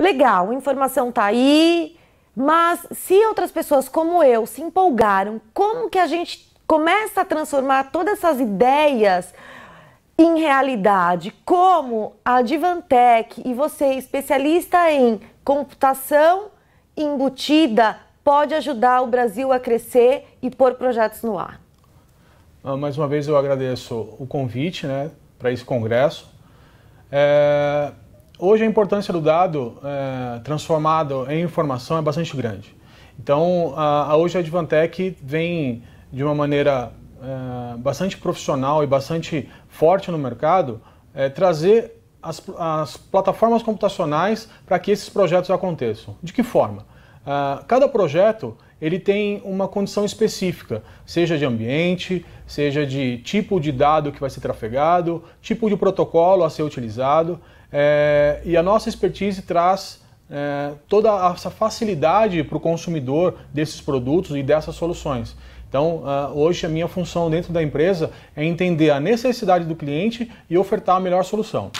legal, a informação tá aí, mas se outras pessoas como eu se empolgaram, como que a gente começa a transformar todas essas ideias em realidade? Como a Divantec e você, especialista em computação embutida, pode ajudar o Brasil a crescer e pôr projetos no ar? Ah, mais uma vez eu agradeço o convite né, para esse congresso. É, hoje a importância do dado é, transformado em informação é bastante grande. Então, a, a hoje a Advantech vem de uma maneira é, bastante profissional e bastante forte no mercado é, trazer as, as, plataformas computacionais para que esses projetos aconteçam. De que forma? Ah, cada projeto ele tem uma condição específica, seja de ambiente, seja de tipo de dado que vai ser trafegado, tipo de protocolo a ser utilizado. É, e a nossa expertise traz é, toda essa facilidade para o consumidor desses produtos e dessas soluções. Então, ah, hoje a minha função dentro da empresa é entender a necessidade do cliente e ofertar a melhor solução.